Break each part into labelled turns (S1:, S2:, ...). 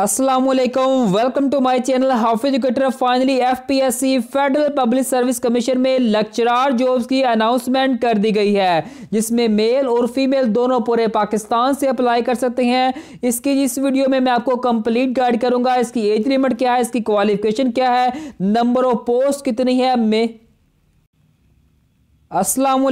S1: Aslam welcome to my channel Hafiz कटर finally F P S C Federal Public Service Commission में lecturer jobs की announcement कर दी गई है जिसमें मेल और फीमेल दोनों पूरे पाकिस्तान से अप्लाई कर सकते हैं इसकी इस वीडियो में मैं आपको कंप्लीट गाइड करूंगा इसकी एज लिमिट क्या है इसकी क्वालिफिकेशन क्या है नंबर ऑफ पोस्ट कितनी है में असलम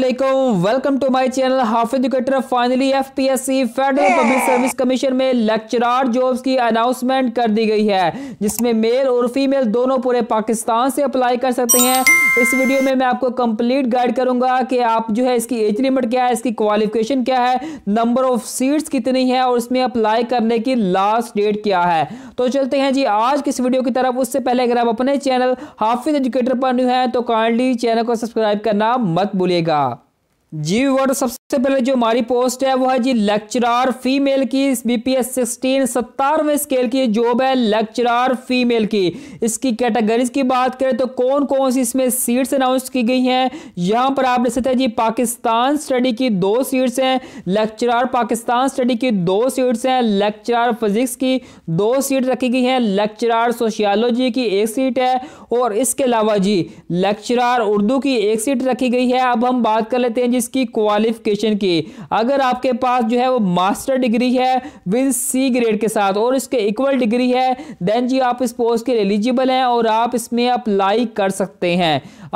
S1: welcome to my channel Hafiz कटर finally F P S C Federal Public Service Commission में लेक्चरार जॉब्स की अनाउंसमेंट कर दी गई है जिसमें मेल और फीमेल दोनों पूरे पाकिस्तान से अप्लाई कर सकते हैं इस वीडियो में मैं आपको कंप्लीट गाइड करूंगा कि आप जो है इसकी एज लिमिट क्या है इसकी क्वालिफिकेशन क्या है नंबर ऑफ सीट्स कितनी है और इसमें अप्लाई करने की लास्ट डेट क्या है तो चलते हैं जी आज किस वीडियो की तरफ उससे पहले अगर आप अपने चैनल हाफिज एजुकेटर पर न्यू हैं तो काइंडली चैनल को सब्सक्राइब करना मत मत बोलेगा जी वर्ड सबसे पहले जो हमारी पोस्ट है वो है जी लेक्चरार फीमेल की बीपीएस 16 सत्तरवें स्केल की जॉब है लेक्चरार फीमेल की इसकी कैटेगरीज की बात करें तो कौन कौन सी इसमें सीट्स अनाउंस की गई हैं यहाँ पर आप देख सकते हैं जी पाकिस्तान स्टडी की दो सीट्स हैं लेक्चरार पाकिस्तान स्टडी की दो सीट्स हैं लेक्चरार फिजिक्स की दो सीट रखी गई हैं लेक्चरार सोशियालॉजी की एक सीट है और इसके अलावा जी लेक्चरार उर्दू की एक सीट रखी गई है अब हम बात कर लेते हैं जी इसकी क्वालिफिकेशन की अगर आपके पास जो है वो मास्टर डिग्री है विद सी ग्रेड के साथ और इसके इक्वल डिग्री है देन जी आप इस पोस्ट के एलिजिबल हैं और आप इसमें अप्लाई कर सकते हैं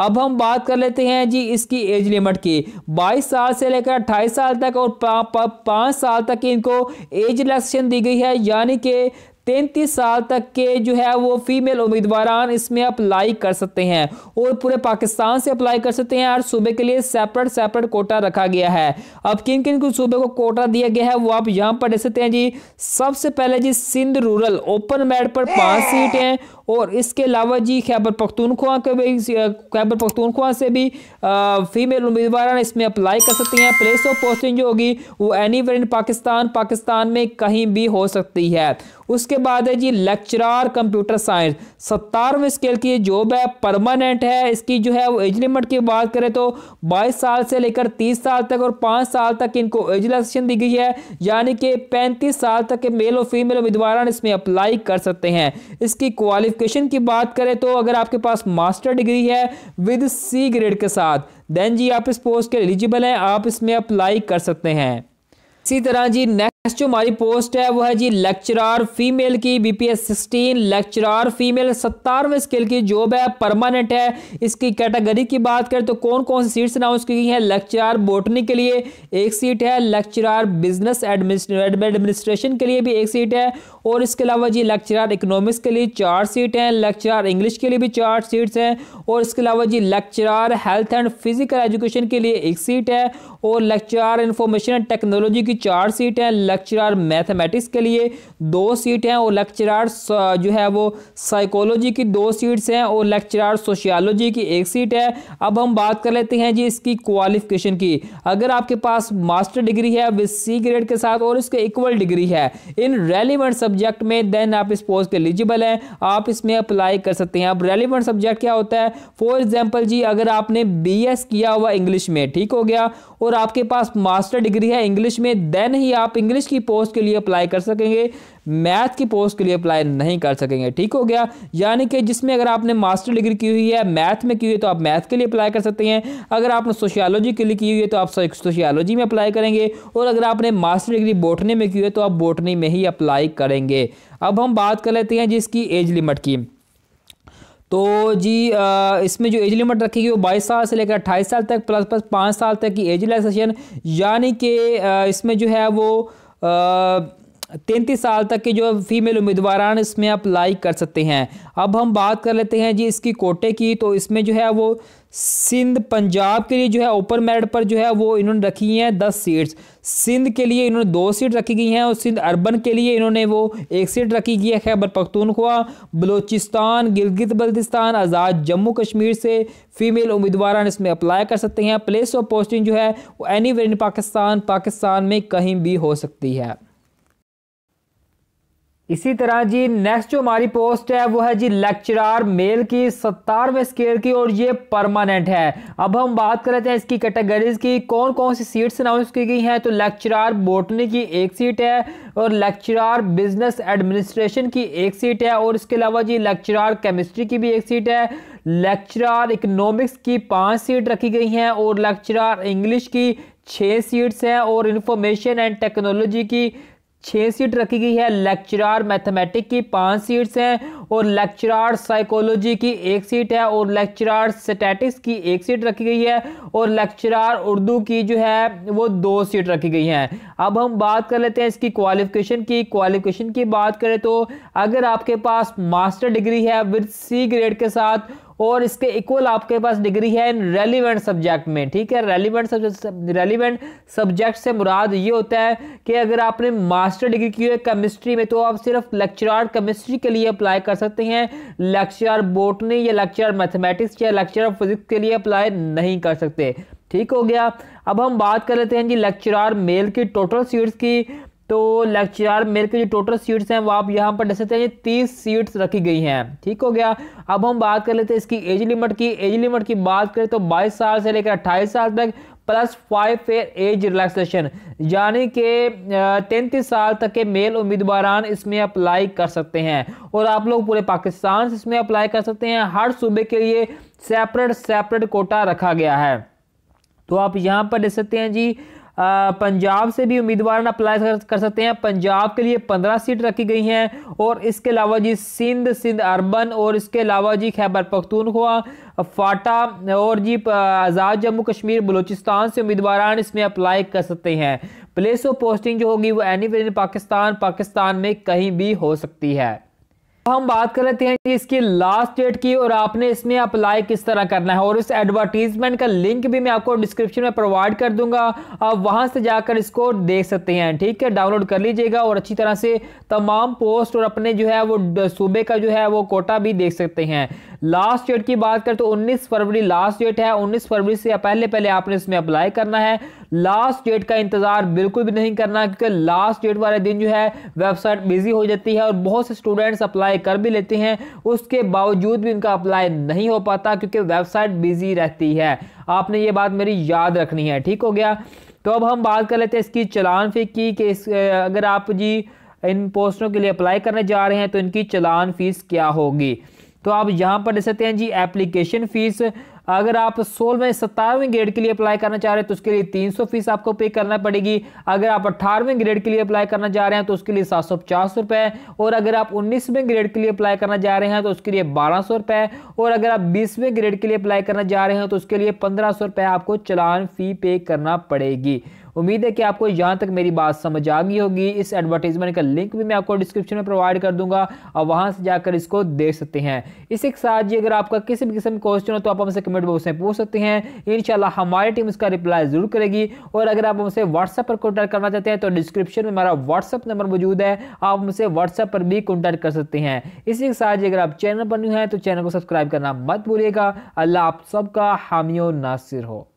S1: अब हम बात कर लेते हैं जी इसकी एज लिमिट की 22 साल से लेकर 28 साल तक और पाँच पा, पा, साल तक इनको एज रिलेक्शन दी गई है यानी कि तैंतीस साल तक के जो है वो फीमेल उम्मीदवार इसमें अप्लाई कर सकते हैं और पूरे पाकिस्तान से अप्लाई कर सकते हैं हर सूबे के लिए सेपरेट सेपरेट कोटा रखा गया है अब किन किन सूबे को कोटा दिया गया है वो आप यहाँ पर देख सकते हैं जी सबसे पहले जी सिंध रूरल ओपन मेड पर पाँच सीट और इसके अलावा जी खैबर पख्तूनख्वा के भी खैबर पख्तूनख्वा से भी आ, फीमेल उम्मीदवार इसमें अप्लाई कर सकती हैं प्लेस ऑफ पोस्टिंग जो होगी वो एनी इन पाकिस्तान पाकिस्तान में कहीं भी हो सकती है उसके बाद है जी लेक्चरार कंप्यूटर साइंस सत्तारवें स्केल की जॉब है परमानेंट है इसकी जो है वो एज लिमिट की बात करें तो बाईस साल से लेकर तीस साल तक और पाँच साल तक इनको एज दी गई है यानी कि पैंतीस साल तक के मेल और फीमेल उम्मीदवार इसमें अप्लाई कर सकते हैं इसकी क्वालिफिक क्वालिफिकेशन की बात करें तो अगर आपके पास मास्टर डिग्री है विद सी ग्रेड के साथ देन जी आप इस पोस्ट के एलिजिबल हैं आप इसमें अप्लाई कर सकते हैं इसी तरह जी नेक्स्ट नेक्स्ट जो हमारी पोस्ट है वो है जी लेक्चरार फीमेल की बीपीएस 16 लेक्चरार फीमेल सत्तारवें स्केल की जॉब है परमानेंट है इसकी कैटेगरी की बात करें तो कौन कौन सी सीट्स अनाउंस की गई हैं लेक्चरार बोटनी के लिए एक सीट है लेक्चरार बिजनेस एडमिनिस्ट्रेशन के लिए भी एक सीट है और इसके अलावा जी लेक्चरार इकोनॉमिक्स के लिए चार सीट हैं लेक्चरार इंग्लिश के लिए भी चार सीट्स हैं और इसके अलावा जी lecturer health and physical education के लिए एक सीट है और लेक्चरार इंफॉर्मेशन एंड टेक्नोलॉजी की चार सीट हैं लेक्चरर मैथमेटिक्स के लिए दो सीट हैं और लेक्चरर जो है वो साइकोलॉजी की दो सीट्स हैं और लेक्चरर सोशियालॉजी की एक सीट है अब हम बात कर लेते हैं जी इसकी क्वालिफिकेशन की अगर आपके पास मास्टर डिग्री है विद सी ग्रेड के साथ और इसके इक्वल डिग्री है इन रेलिवेंट सब्जेक्ट में देन आप इस पोस्ट के एलिजिबल हैं आप इसमें अप्लाई कर सकते हैं अब रेलिवेंट सब्जेक्ट क्या होता है फॉर एग्जाम्पल जी अगर आपने बी किया हुआ इंग्लिश में ठीक हो गया और आपके पास मास्टर डिग्री है इंग्लिश में देन ही आप इंग्लिश इंग्लिश की पोस्ट के लिए अप्लाई कर सकेंगे मैथ की पोस्ट के लिए अप्लाई नहीं कर सकेंगे ठीक हो गया यानी कि जिसमें अगर आपने मास्टर डिग्री की हुई है मैथ में की हुई है तो आप मैथ के लिए अप्लाई कर सकते हैं अगर आपने सोशियालॉजी के लिए की हुई है तो आप सोशियालॉजी में अप्लाई करेंगे और अगर आपने मास्टर डिग्री बोटनी में की हुई है तो आप बोटनी में ही अप्लाई करेंगे अब हम बात कर लेते हैं जिसकी एज लिमिट की तो जी आ, इसमें जो एज लिमिट रखी गई वो बाईस साल से लेकर अट्ठाईस साल तक प्लस प्लस पाँच साल तक की एज रिलैक्सेशन यानी कि इसमें जो है वो Uh, तैंतीस साल तक के जो फीमेल उम्मीदवार इसमें अप्लाई कर सकते हैं अब हम बात कर लेते हैं जी इसकी कोटे की तो इसमें जो है वो सिंध पंजाब के लिए जो है ओपन मेरिट पर जो है वो इन्होंने रखी हैं दस सीट्स सिंध के लिए इन्होंने दो सीट रखी गई हैं और सिंध अर्बन के लिए इन्होंने वो एक सीट रखी गई है खैबर पख्तूनख्वा बलूचिस्तान गिलगित बल्तिस्तान आज़ाद जम्मू कश्मीर से फीमेल उम्मीदवार इसमें अप्लाई कर सकते हैं प्लेस ऑफ पोस्टिंग जो है वो एनी इन पाकिस्तान पाकिस्तान में कहीं भी हो सकती है इसी तरह जी नेक्स्ट जो हमारी पोस्ट है वो है जी लेक्चरार मेल की सत्तारवें स्केल की और ये परमानेंट है अब हम बात कर लेते हैं इसकी कैटेगरीज की कौन कौन सी सीट्स अनाउंस की गई हैं तो लेक्चरार बोटनी की एक सीट है और लेक्चरार बिजनेस एडमिनिस्ट्रेशन की एक सीट है और इसके अलावा जी लेक्चरार केमिस्ट्री की भी एक सीट है लेक्चरार इकनॉमिक्स की पाँच सीट रखी गई हैं और लेक्चरार इंग्लिश की छः सीट्स हैं और इंफॉर्मेशन एंड टेक्नोलॉजी की छः सीट रखी गई है लेक्चरार मैथमेटिक की पाँच सीट्स हैं और लेक्चरार साइकोलॉजी की एक सीट है और लेक्चरार स्टैटिक्स की एक सीट रखी गई है और लेक्चरार उर्दू की जो है वो दो सीट रखी गई हैं अब हम बात कर लेते हैं इसकी क्वालिफिकेशन की क्वालिफिकेशन की बात करें तो अगर आपके पास मास्टर डिग्री है विद सी ग्रेड के साथ और इसके इक्वल आपके पास डिग्री है इन रेलिवेंट सब्जेक्ट में ठीक है रेलिवेंट सब्जेक्ट रेलिवेंट सब्जेक्ट से मुराद ये होता है कि अगर आपने मास्टर डिग्री की है केमिस्ट्री में तो आप सिर्फ लेक्चरार केमिस्ट्री के लिए अप्लाई कर सकते हैं लेक्चरार बोटनी या लेक्चरार मैथमेटिक्स या लेक्चरार फिजिक्स के लिए अप्लाई नहीं कर सकते ठीक हो गया अब हम बात कर लेते हैं जी लेक्चरार मेल की टोटल सीट्स की तो लेक्चरार मेरे के जो टोटल सीट्स हैं वो आप यहाँ पर देख सकते हैं ये तीस सीट्स रखी गई हैं ठीक हो गया अब हम बात कर लेते हैं इसकी एज लिमिट की एज लिमिट की बात करें तो बाईस साल से लेकर अट्ठाईस साल तक plus five year age relaxation यानी कि तैंतीस साल तक के मेल उम्मीदवार इसमें अप्लाई कर सकते हैं और आप लोग पूरे पाकिस्तान से इसमें अप्लाई कर सकते हैं हर सूबे के लिए सेपरेट सेपरेट कोटा रखा गया है तो आप यहाँ पर देख सकते हैं जी पंजाब से भी उम्मीदवार अप्लाई कर, सकते हैं पंजाब के लिए पंद्रह सीट रखी गई हैं और इसके अलावा जी सिंध सिंध अरबन और इसके अलावा जी खैबर पख्तूनख्वा फाटा और जी आज़ाद जम्मू कश्मीर बलूचिस्तान से उम्मीदवार इसमें अप्लाई कर सकते हैं प्लेस ऑफ पोस्टिंग जो होगी वो एनी वे पाकिस्तान पाकिस्तान में कहीं भी हो सकती है हम बात कर लेते हैं कि इसकी लास्ट डेट की और आपने इसमें अप्लाई किस तरह करना है और इस एडवर्टीजमेंट का लिंक भी मैं आपको डिस्क्रिप्शन में प्रोवाइड कर दूंगा आप वहां से जाकर इसको देख सकते हैं ठीक है डाउनलोड कर लीजिएगा और अच्छी तरह से तमाम पोस्ट और अपने जो है वो सूबे का जो है वो कोटा भी देख सकते हैं लास्ट डेट की बात करें तो 19 फरवरी लास्ट डेट है 19 फरवरी से पहले पहले आपने इसमें अप्लाई करना है लास्ट डेट का इंतजार बिल्कुल भी नहीं करना क्योंकि लास्ट डेट वाले दिन जो है वेबसाइट बिजी हो जाती है और बहुत से स्टूडेंट्स अप्लाई कर भी लेते हैं उसके बावजूद भी उनका अप्लाई नहीं हो पाता क्योंकि वेबसाइट बिजी रहती है आपने ये बात मेरी याद रखनी है ठीक हो गया तो अब हम बात कर लेते हैं इसकी चलान फी की कि इस अगर आप जी इन पोस्टों के लिए अप्लाई करने जा रहे हैं तो इनकी चलान फीस क्या होगी तो आप यहाँ पर ले सकते हैं जी एप्लीकेशन फ़ीस अगर आप सोलहवें सत्तारहवें ग्रेड के लिए अप्लाई करना चाह रहे हैं तो उसके लिए तीन सौ फीस आपको पे करना पड़ेगी अगर आप अठारहवें ग्रेड के लिए अप्लाई करना चाह रहे हैं तो उसके लिए सात सौ पचास रुपए और अगर आप उन्नीसवें ग्रेड के लिए अप्लाई करना चाह रहे हैं तो उसके लिए बारह सौ रुपए और अगर आप बीसवें ग्रेड के लिए अप्लाई करना चाह रहे हैं तो उसके लिए पंद्रह सौ रुपये आपको चलान फ़ी पे करना पड़ेगी उम्मीद है कि आपको यहाँ तक मेरी बात समझ आ गई होगी इस एडवर्टीजमेंट का लिंक भी मैं आपको डिस्क्रिप्शन में प्रोवाइड कर दूंगा और वहाँ से जाकर इसको देख सकते हैं इसी के साथ जी अगर आपका किसी भी किस्म का क्वेश्चन हो तो आप हमसे कमेंट बॉक्स में पूछ सकते हैं इन हमारी टीम उसका रिप्लाई ज़रूर करेगी और अगर आप हमसे व्हाट्सएप पर कॉन्टैक्ट करना चाहते हैं तो डिस्क्रिप्शन में हमारा व्हाट्सअप नंबर मौजूद है आप हमसे व्हाट्सएप पर भी कॉन्टैक्ट कर सकते हैं इसी के साथ जी अगर आप चैनल पर न्यू हैं तो चैनल को सब्सक्राइब करना मत भूलिएगा अल्लाह आप सबका हामियों नासिर हो